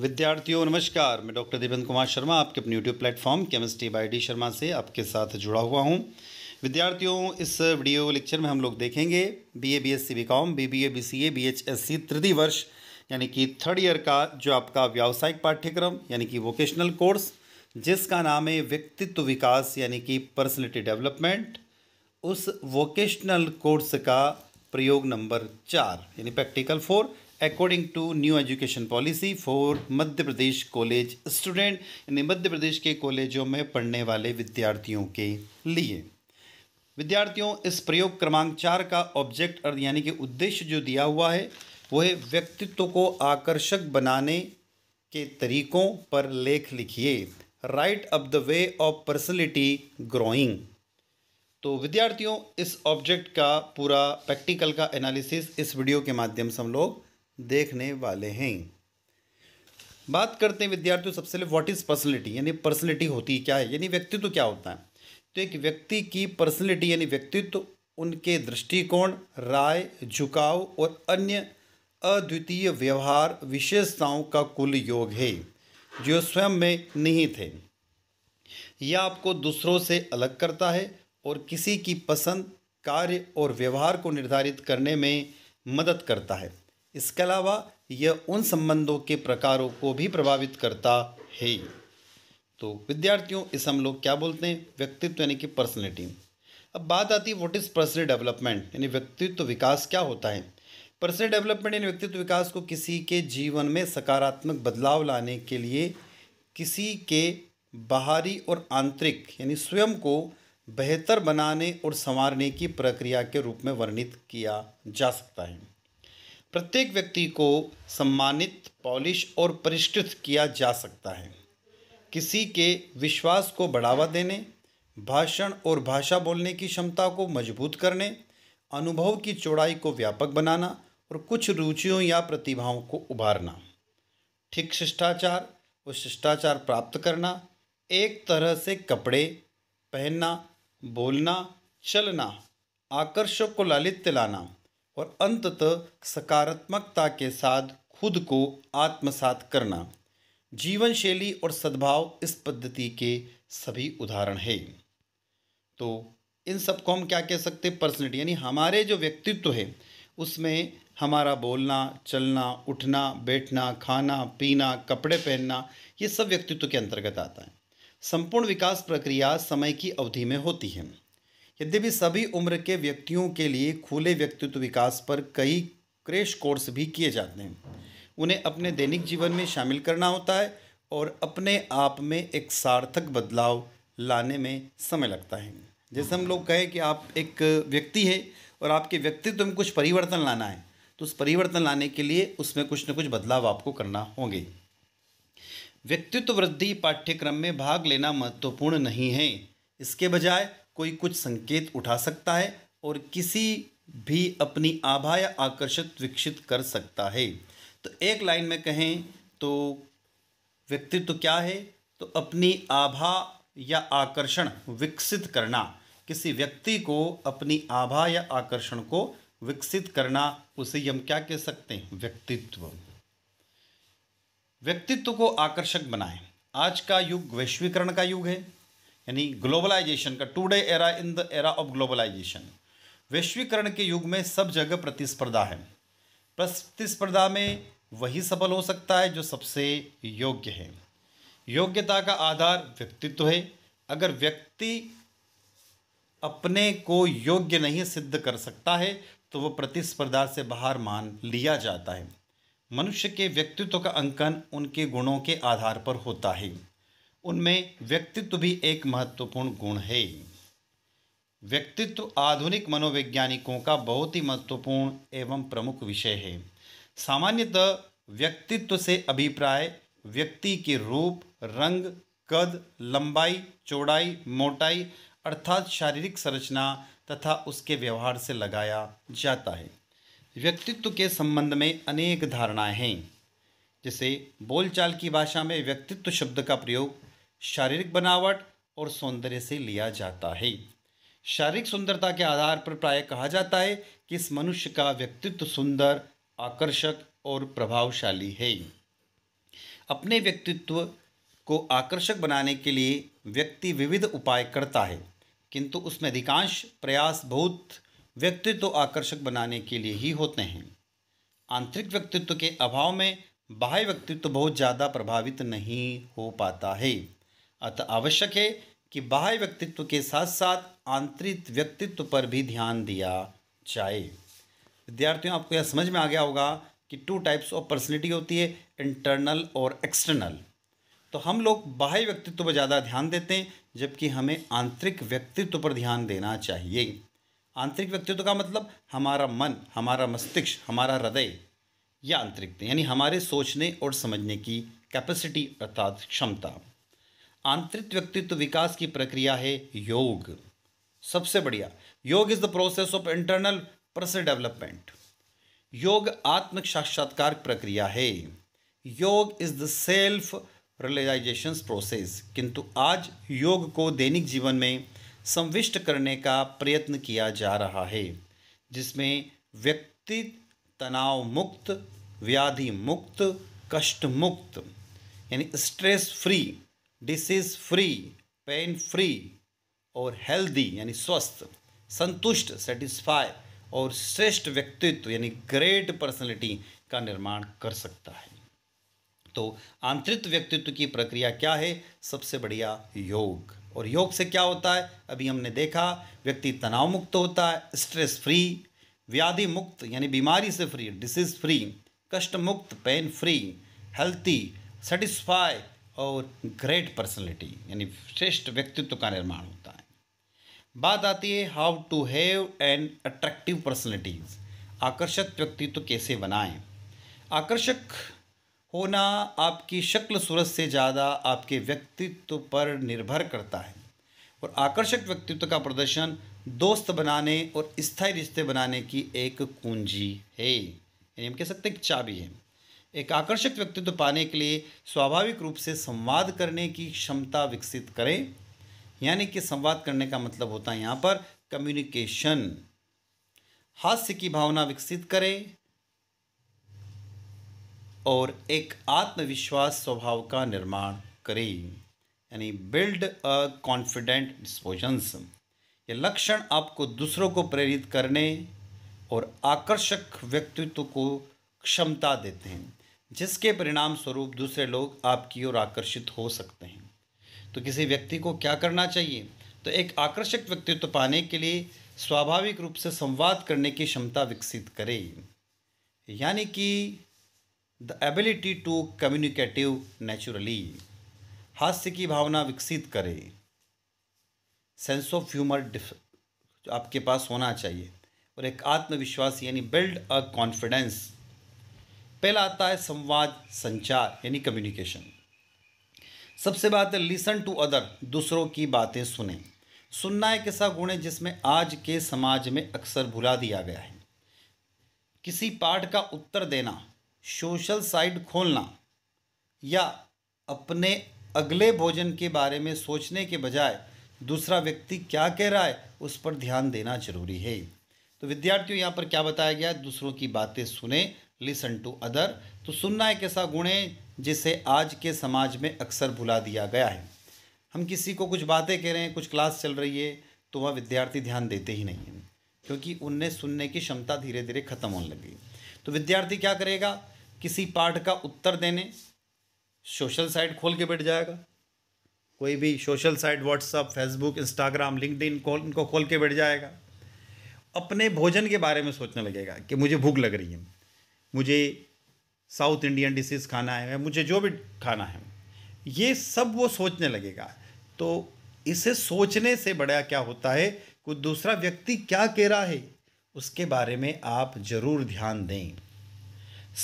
विद्यार्थियों नमस्कार मैं डॉक्टर दीपेंद्र कुमार शर्मा आपके अपने YouTube platform chemistry by D Sharma से आपके साथ जुड़ा हुआ हूँ विद्यार्थियों इस वीडियो लेक्चर में हम लोग देखेंगे B A B S C B com B B A B C A B H S C तृतीय वर्ष यानी कि थर्ड ईयर का जो आपका व्यावसायिक पाठ्यक्रम यानी कि वोकेशनल कोर्स जिसका नाम है व्यक्तित्व विकास यानी कि पर्सनलिटी डेवलपमेंट उस वोकेशनल कोर्स का प्रयोग नंबर चार यानी practical four according to new education policy for Madhya Pradesh college student यानी मध्य प्रदेश के कॉलेजों में पढ़ने वाले विद्यार्थियों के लिए विद्यार्थियों इस प्रयोग क्रमांक चार का ऑब्जेक्ट अर्थ यानी कि उद्देश्य जो दिया हुआ है वह व्यक्तित्व को आकर्षक बनाने के तरीकों पर लेख लिखिए write up the way of personality growing तो विद्यार्थियों इस ऑब्जेक्ट का पूरा प्रैक्टिकल का एनालिसिस इस वीडियो के माध्यम से हम लोग देखने वाले हैं बात करते हैं विद्यार्थियों सबसे पहले व्हाट इज़ पर्सनलिटी यानी पर्सनलिटी होती क्या है यानी व्यक्तित्व क्या होता है तो एक व्यक्ति की पर्सनलिटी यानी व्यक्तित्व उनके दृष्टिकोण राय झुकाव और अन्य अद्वितीय व्यवहार विशेषताओं का कुल योग है जो स्वयं में नहीं थे यह आपको दूसरों से अलग करता है और किसी की पसंद कार्य और व्यवहार को निर्धारित करने में मदद करता है इसके अलावा यह उन संबंधों के प्रकारों को भी प्रभावित करता है तो विद्यार्थियों इस हम लोग क्या बोलते हैं व्यक्तित्व यानी कि पर्सनैलिटी अब बात आती है व्हाट इज़ पर्सनल डेवलपमेंट यानी व्यक्तित्व विकास क्या होता है पर्सनल डेवलपमेंट यानी व्यक्तित्व विकास को किसी के जीवन में सकारात्मक बदलाव लाने के लिए किसी के बाहरी और आंतरिक यानी स्वयं को बेहतर बनाने और संवारने की प्रक्रिया के रूप में वर्णित किया जा सकता है प्रत्येक व्यक्ति को सम्मानित पॉलिश और परिष्कृत किया जा सकता है किसी के विश्वास को बढ़ावा देने भाषण और भाषा बोलने की क्षमता को मजबूत करने अनुभव की चौड़ाई को व्यापक बनाना और कुछ रुचियों या प्रतिभाओं को उभारना ठीक शिष्टाचार और शिष्टाचार प्राप्त करना एक तरह से कपड़े पहनना बोलना चलना आकर्षक को ललित लाना और अंततः सकारात्मकता के साथ खुद को आत्मसात करना जीवन शैली और सद्भाव इस पद्धति के सभी उदाहरण है तो इन सब को हम क्या कह सकते हैं पर्सनलिटी यानी हमारे जो व्यक्तित्व है उसमें हमारा बोलना चलना उठना बैठना खाना पीना कपड़े पहनना ये सब व्यक्तित्व के अंतर्गत आता है संपूर्ण विकास प्रक्रिया समय की अवधि में होती है यद्यपि सभी उम्र के व्यक्तियों के लिए खुले व्यक्तित्व विकास पर कई क्रेश कोर्स भी किए जाते हैं उन्हें अपने दैनिक जीवन में शामिल करना होता है और अपने आप में एक सार्थक बदलाव लाने में समय लगता है जैसे हम लोग कहें कि आप एक व्यक्ति है और आपके व्यक्तित्व में कुछ परिवर्तन लाना है तो उस परिवर्तन लाने के लिए उसमें कुछ न कुछ बदलाव आपको करना होंगे व्यक्तित्व वृद्धि पाठ्यक्रम में भाग लेना महत्वपूर्ण नहीं है इसके बजाय कोई कुछ संकेत उठा सकता है और किसी भी अपनी आभा या आकर्षक विकसित कर सकता है तो एक लाइन में कहें तो व्यक्तित्व तो क्या है तो अपनी आभा या आकर्षण विकसित करना किसी व्यक्ति को अपनी आभा या आकर्षण को विकसित करना उसे हम क्या कह सकते हैं व्यक्तित्व व्यक्तित्व को आकर्षक बनाएं आज का युग वैश्वीकरण का युग है यानी ग्लोबलाइजेशन का today era in the era of globalisation वैश्वीकरण के युग में सब जगह प्रतिस्पर्धा है प्रतिस्पर्धा में वही सफल हो सकता है जो सबसे योग्य है योग्यता का आधार व्यक्तित्व है अगर व्यक्ति अपने को योग्य नहीं सिद्ध कर सकता है तो वह प्रतिस्पर्धा से बाहर मान लिया जाता है मनुष्य के व्यक्तित्व का अंकन उनके गुणों के आधार पर होता है उनमें व्यक्तित्व भी एक महत्वपूर्ण गुण है व्यक्तित्व आधुनिक मनोवैज्ञानिकों का बहुत ही महत्वपूर्ण एवं प्रमुख विषय है सामान्यतः व्यक्तित्व से अभिप्राय व्यक्ति के रूप रंग कद लंबाई चौड़ाई मोटाई अर्थात शारीरिक संरचना तथा उसके व्यवहार से लगाया जाता है व्यक्तित्व के संबंध में अनेक धारणाएं हैं जैसे बोलचाल की भाषा में व्यक्तित्व शब्द का प्रयोग शारीरिक बनावट और सौंदर्य से लिया जाता है शारीरिक सुंदरता के आधार पर प्राय कहा जाता है कि इस मनुष्य का व्यक्तित्व सुंदर आकर्षक और प्रभावशाली है अपने व्यक्तित्व को आकर्षक बनाने के लिए व्यक्ति विविध उपाय करता है किंतु उसमें अधिकांश प्रयास बहुत व्यक्तित्व आकर्षक बनाने के लिए ही होते हैं आंतरिक व्यक्तित्व के अभाव में बाह्य व्यक्तित्व बहुत ज़्यादा प्रभावित नहीं हो पाता है अतः आवश्यक है कि बाह्य व्यक्तित्व के साथ साथ आंतरिक व्यक्तित्व पर भी ध्यान दिया जाए विद्यार्थियों आपको यह समझ में आ गया होगा कि टू टाइप्स ऑफ पर्सनैलिटी होती है इंटरनल और एक्सटर्नल तो हम लोग बाह्य व्यक्तित्व पर ज़्यादा ध्यान देते हैं जबकि हमें आंतरिक व्यक्तित्व पर ध्यान देना चाहिए आंतरिक व्यक्तित्व का मतलब हमारा मन हमारा मस्तिष्क हमारा हृदय या आंतरिक यानी हमारे सोचने और समझने की कैपेसिटी अर्थात क्षमता आंतरिक व्यक्तित्व विकास की प्रक्रिया है योग सबसे बढ़िया yoga is the process of internal person development योग आत्म साक्षात्कार प्रक्रिया है yoga is the self realisation process किंतु आज योग को दैनिक जीवन में संविष्ट करने का प्रयत्न किया जा रहा है जिसमें व्यक्ति तनाव मुक्त व्याधि मुक्त कष्ट मुक्त यानी stress free disease free pain free और हेल्दी यानी स्वस्थ संतुष्ट सेटिस्फाई और श्रेष्ठ व्यक्तित्व यानी ग्रेट पर्सनैलिटी का निर्माण कर सकता है तो आंतरिक व्यक्तित्व की प्रक्रिया क्या है सबसे बढ़िया योग और योग से क्या होता है अभी हमने देखा व्यक्ति तनाव मुक्त होता है स्ट्रेस फ्री व्याधि मुक्त यानी बीमारी से फ्री डिसीज फ्री कष्ट मुक्त पेन फ्री हेल्थी सेटिस्फाई और ग्रेट पर्सनैलिटी यानी श्रेष्ठ व्यक्तित्व का निर्माण होता है बात आती है how to have an attractive personalities आकर्षक व्यक्तित्व कैसे बनाएं आकर्षक होना आपकी शक्ल सूरत से ज़्यादा आपके व्यक्तित्व पर निर्भर करता है और आकर्षक व्यक्तित्व का प्रदर्शन दोस्त बनाने और स्थायी रिश्ते बनाने की एक कुंजी है यानी हम कह सकते हैं कि चाबी है एक आकर्षक व्यक्तित्व पाने के लिए स्वाभाविक रूप से संवाद करने की क्षमता विकसित करें यानी कि संवाद करने का मतलब होता है यहाँ पर कम्युनिकेशन हास्य की भावना विकसित करें और एक आत्मविश्वास स्वभाव का निर्माण करें यानी बिल्ड अ कॉन्फिडेंट डिस्पोजन्स ये लक्षण आपको दूसरों को प्रेरित करने और आकर्षक व्यक्तित्व को क्षमता देते हैं जिसके परिणाम स्वरूप दूसरे लोग आपकी ओर आकर्षित हो सकते हैं तो किसी व्यक्ति को क्या करना चाहिए तो एक आकर्षक व्यक्तित्व तो पाने के लिए स्वाभाविक रूप से संवाद करने की क्षमता विकसित करें यानी कि the ability to communicative naturally हास्य की भावना विकसित करें सेंस ऑफ ह्यूमर आपके पास होना चाहिए और एक आत्मविश्वास यानी बिल्ड अ कॉन्फिडेंस पहला आता है संवाद संचार यानी कम्युनिकेशन सबसे बात है लिसन टू अदर दूसरों की बातें सुने सुनना एक ऐसा गुण है जिसमें आज के समाज में अक्सर भुला दिया गया है किसी पाठ का उत्तर देना सोशल साइट खोलना या अपने अगले भोजन के बारे में सोचने के बजाय दूसरा व्यक्ति क्या कह रहा है उस पर ध्यान देना जरूरी है तो विद्यार्थियों यहाँ पर क्या बताया गया दूसरों की बातें सुने लिसन टू अदर तो सुनना एक ऐसा गुण है जिसे आज के समाज में अक्सर भुला दिया गया है हम किसी को कुछ बातें कह रहे हैं कुछ क्लास चल रही है तो वह विद्यार्थी ध्यान देते ही नहीं हैं क्योंकि उनने सुनने की क्षमता धीरे धीरे खत्म होने लगी तो विद्यार्थी क्या करेगा किसी पाठ का उत्तर देने सोशल साइट खोल के बैठ जाएगा कोई भी social site WhatsApp Facebook Instagram LinkedIn इनको खोल के बैठ जाएगा अपने भोजन के बारे में सोचने लगेगा कि मुझे भूख लग रही है मुझे साउथ इंडियन डिशेस खाना है मुझे जो भी खाना है ये सब वो सोचने लगेगा तो इसे सोचने से बड़ा क्या होता है कोई दूसरा व्यक्ति क्या कह रहा है उसके बारे में आप ज़रूर ध्यान दें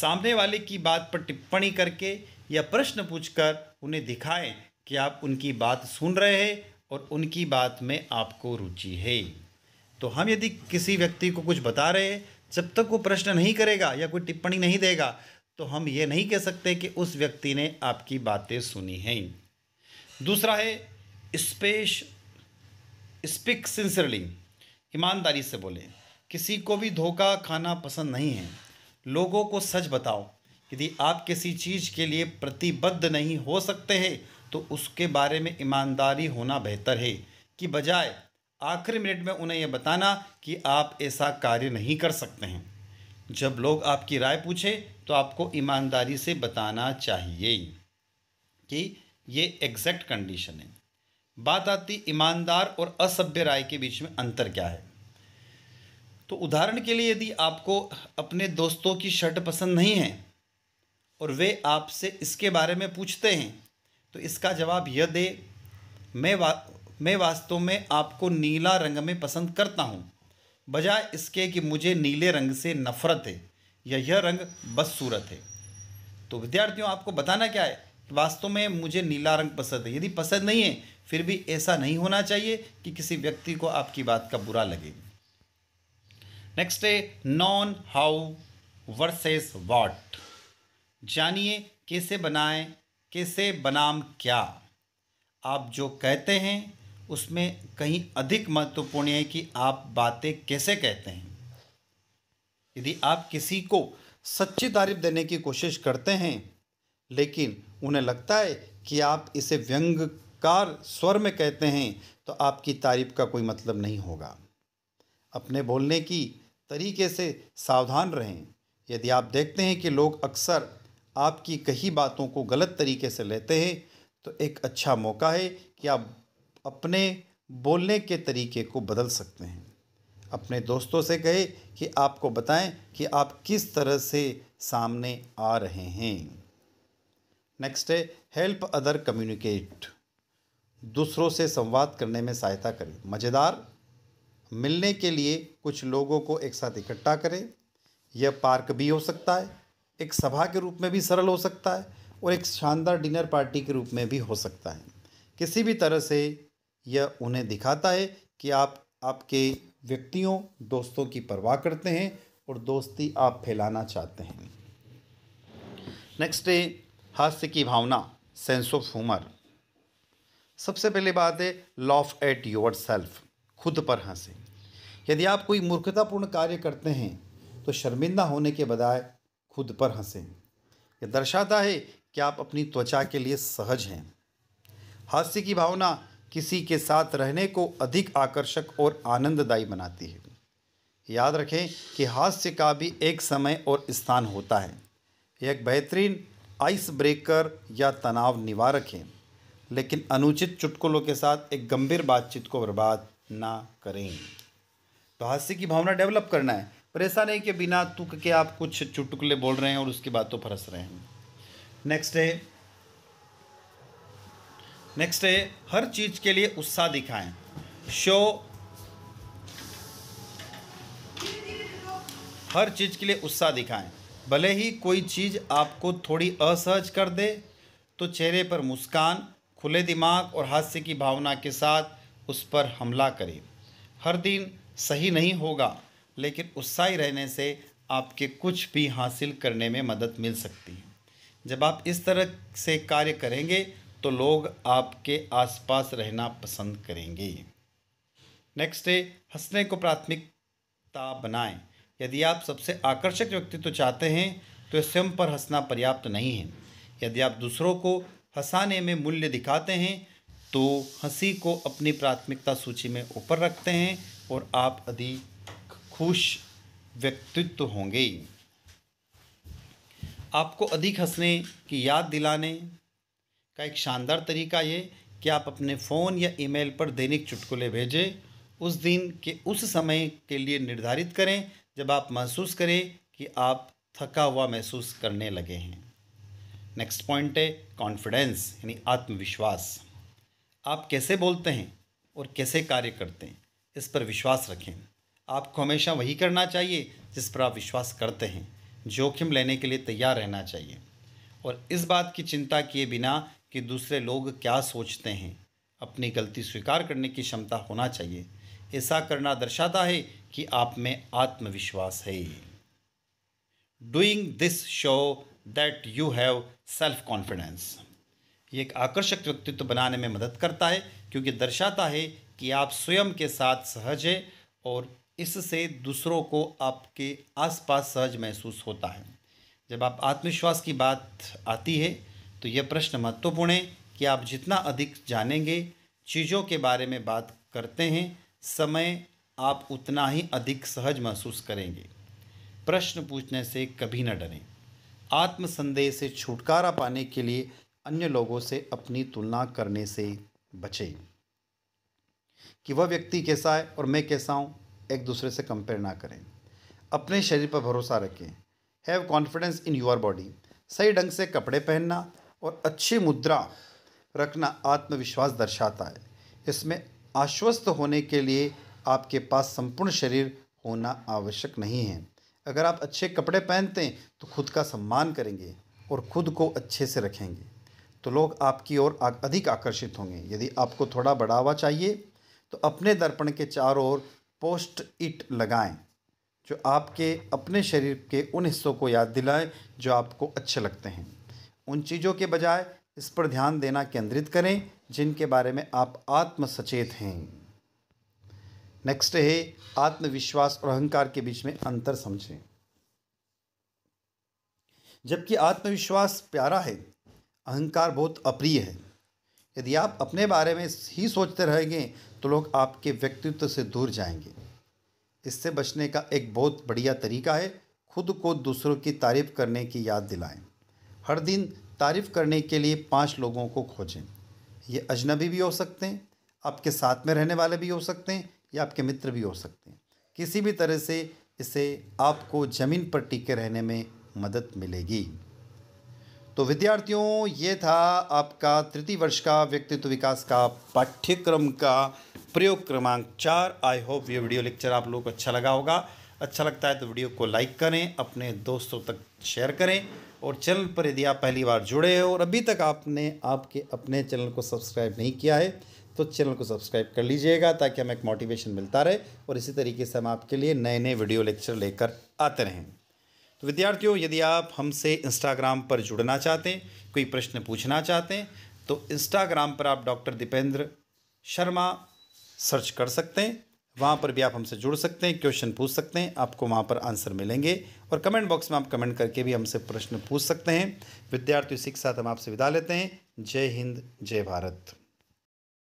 सामने वाले की बात पर टिप्पणी करके या प्रश्न पूछकर उन्हें दिखाएं कि आप उनकी बात सुन रहे हैं और उनकी बात में आपको रुचि है तो हम यदि किसी व्यक्ति को कुछ बता रहे हैं जब तक वो प्रश्न नहीं करेगा या कोई टिप्पणी नहीं देगा तो हम ये नहीं कह सकते कि उस व्यक्ति ने आपकी बातें सुनी हैं दूसरा है स्पेश स्पिक सिंसियरली ईमानदारी से बोले किसी को भी धोखा खाना पसंद नहीं है लोगों को सच बताओ यदि आप किसी चीज़ के लिए प्रतिबद्ध नहीं हो सकते हैं तो उसके बारे में ईमानदारी होना बेहतर है कि बजाय आखिरी मिनट में उन्हें यह बताना कि आप ऐसा कार्य नहीं कर सकते हैं जब लोग आपकी राय पूछें तो आपको ईमानदारी से बताना चाहिए कि ये एग्जैक्ट कंडीशन है बात आती ईमानदार और असभ्य राय के बीच में अंतर क्या है तो उदाहरण के लिए यदि आपको अपने दोस्तों की शर्ट पसंद नहीं है और वे आपसे इसके बारे में पूछते हैं तो इसका जवाब यह दे मैं मैं वास्तव में आपको नीला रंग में पसंद करता हूँ बजाय इसके कि मुझे नीले रंग से नफरत है या यह रंग बदसूरत है तो विद्यार्थियों आपको बताना क्या है वास्तव में मुझे नीला रंग पसंद है यदि पसंद नहीं है फिर भी ऐसा नहीं होना चाहिए कि किसी व्यक्ति को आपकी बात का बुरा लगे नेक्स्ट है नॉन हाउ वर्सेस वाट जानिए कैसे बनाएं कैसे बनाम क्या आप जो कहते हैं उसमें कहीं अधिक महत्वपूर्ण है कि आप बातें कैसे कहते हैं यदि आप किसी को सच्ची तारीफ देने की कोशिश करते हैं लेकिन उन्हें लगता है कि आप इसे व्यंगकार स्वर में कहते हैं तो आपकी तारीफ का कोई मतलब नहीं होगा अपने बोलने की तरीके से सावधान रहें यदि आप देखते हैं कि लोग अक्सर आपकी कही बातों को गलत तरीके से लेते हैं तो एक अच्छा मौका है कि आप अपने बोलने के तरीके को बदल सकते हैं अपने दोस्तों से कहे कि आपको बताएं कि आप किस तरह से सामने आ रहे हैं नेक्स्ट है हेल्प अदर कम्युनिकेट दूसरों से संवाद करने में सहायता करें मज़ेदार मिलने के लिए कुछ लोगों को एक साथ इकट्ठा करें यह पार्क भी हो सकता है एक सभा के रूप में भी सरल हो सकता है और एक शानदार डिनर पार्टी के रूप में भी हो सकता है किसी भी तरह से यह उन्हें दिखाता है कि आप आपके व्यक्तियों दोस्तों की परवाह करते हैं और दोस्ती आप फैलाना चाहते हैं नेक्स्ट है हास्य की भावना सेंस ऑफ ह्यूमर सबसे पहले बात है लॉफ एट योर सेल्फ खुद पर हंसे यदि आप कोई मूर्खतापूर्ण कार्य करते हैं तो शर्मिंदा होने के बजाय खुद पर हंसें यह दर्शाता है कि आप अपनी त्वचा के लिए सहज हैं हास्य की भावना किसी के साथ रहने को अधिक आकर्षक और आनंददायी बनाती है याद रखें कि हास्य का भी एक समय और स्थान होता है एक बेहतरीन आइस ब्रेकर या तनाव निवारक है लेकिन अनुचित चुटकुलों के साथ एक गंभीर बातचीत को बर्बाद ना करें तो हास्य की भावना डेवलप करना है पर ऐसा नहीं कि बिना तुक के आप कुछ चुटकुले बोल रहे हैं और उसकी बातों पर हंस रहे हैं नेक्स्ट है नेक्स्ट है हर चीज़ के लिए उत्साह दिखाएं शो हर चीज़ के लिए उत्साह दिखाएं भले ही कोई चीज़ आपको थोड़ी असहज कर दे तो चेहरे पर मुस्कान खुले दिमाग और हास्य की भावना के साथ उस पर हमला करें हर दिन सही नहीं होगा लेकिन उत्साही रहने से आपके कुछ भी हासिल करने में मदद मिल सकती है जब आप इस तरह से कार्य करेंगे तो लोग आपके आसपास रहना पसंद करेंगे नेक्स्ट है हंसने को प्राथमिकता बनाएं यदि आप सबसे आकर्षक व्यक्तित्व चाहते हैं तो स्वयं पर हंसना पर्याप्त नहीं है यदि आप दूसरों को हंसाने में मूल्य दिखाते हैं तो हंसी को अपनी प्राथमिकता सूची में ऊपर रखते हैं और आप अधिक खुश व्यक्तित्व होंगे आपको अधिक हंसने की याद दिलाने का एक शानदार तरीका ये कि आप अपने फ़ोन या ईमेल पर दैनिक चुटकुले भेजें उस दिन के उस समय के लिए निर्धारित करें जब आप महसूस करें कि आप थका हुआ महसूस करने लगे हैं नेक्स्ट पॉइंट है कॉन्फिडेंस यानी आत्मविश्वास आप कैसे बोलते हैं और कैसे कार्य करते हैं इस पर विश्वास रखें आपको हमेशा वही करना चाहिए जिस पर आप विश्वास करते हैं जोखिम लेने के लिए तैयार रहना चाहिए और इस बात की चिंता किए बिना कि दूसरे लोग क्या सोचते हैं अपनी गलती स्वीकार करने की क्षमता होना चाहिए ऐसा करना दर्शाता है कि आप में आत्मविश्वास है doing this show that you have self confidence ये एक आकर्षक व्यक्तित्व बनाने में मदद करता है क्योंकि दर्शाता है कि आप स्वयं के साथ सहज है और इससे दूसरों को आपके आसपास सहज महसूस होता है जब आप आत्मविश्वास की बात आती है तो यह प्रश्न महत्वपूर्ण है कि आप जितना अधिक जानेंगे चीज़ों के बारे में बात करते हैं समय आप उतना ही अधिक सहज महसूस करेंगे प्रश्न पूछने से कभी न डरें आत्मसंदेह से छुटकारा पाने के लिए अन्य लोगों से अपनी तुलना करने से बचें कि वह व्यक्ति कैसा है और मैं कैसा हूँ एक दूसरे से कंपेयर ना करें अपने शरीर पर भरोसा रखें have confidence in your body सही ढंग से कपड़े पहनना और अच्छी मुद्रा रखना आत्मविश्वास दर्शाता है इसमें आश्वस्त होने के लिए आपके पास संपूर्ण शरीर होना आवश्यक नहीं है अगर आप अच्छे कपड़े पहनते हैं तो खुद का सम्मान करेंगे और खुद को अच्छे से रखेंगे तो लोग आपकी ओर अधिक आकर्षित होंगे यदि आपको थोड़ा बढ़ावा चाहिए तो अपने दर्पण के चारों ओर पोस्ट इट लगाएं जो आपके अपने शरीर के उन हिस्सों को याद दिलाएं जो आपको अच्छे लगते हैं उन चीज़ों के बजाय इस पर ध्यान देना केंद्रित करें जिनके बारे में आप आत्मसचेत हैं नेक्स्ट है आत्मविश्वास और अहंकार के बीच में अंतर समझें जबकि आत्मविश्वास प्यारा है अहंकार बहुत अप्रिय है यदि आप अपने बारे में ही सोचते रहेंगे तो लोग आपके व्यक्तित्व से दूर जाएंगे इससे बचने का एक बहुत बढ़िया तरीका है खुद को दूसरों की तारीफ करने की याद दिलाएं हर दिन तारीफ़ करने के लिए पाँच लोगों को खोजें ये अजनबी भी हो सकते हैं आपके साथ में रहने वाले भी हो सकते हैं या आपके मित्र भी हो सकते हैं किसी भी तरह से इसे आपको ज़मीन पर टिके रहने में मदद मिलेगी तो विद्यार्थियों ये था आपका तृतीय वर्ष का व्यक्तित्व विकास का पाठ्यक्रम का प्रयोग क्रमांक चार आई होप ये वीडियो लेक्चर आप लोगों को अच्छा लगा होगा अच्छा लगता है तो वीडियो को लाइक करें अपने दोस्तों तक शेयर करें और चैनल पर यदि आप पहली बार जुड़े हैं और अभी तक आपने आपके अपने चैनल को सब्सक्राइब नहीं किया है तो चैनल को सब्सक्राइब कर लीजिएगा ताकि हमें एक मोटिवेशन मिलता रहे और इसी तरीके से हम आपके लिए नए नए वीडियो लेक्चर लेकर आते रहें तो विद्यार्थियों यदि आप हमसे इंस्टाग्राम पर जुड़ना चाहते हैं कोई प्रश्न पूछना चाहते हैं तो इंस्टाग्राम पर आप डॉक्टर दीपेंद्र शर्मा सर्च कर सकते हैं वहाँ पर भी आप हमसे जुड़ सकते हैं क्वेश्चन पूछ सकते हैं आपको वहाँ पर आंसर मिलेंगे और कमेंट बॉक्स में आप कमेंट करके भी हमसे प्रश्न पूछ सकते हैं विद्यार्थियों इसी के साथ हम आपसे विदा लेते हैं जय हिंद जय भारत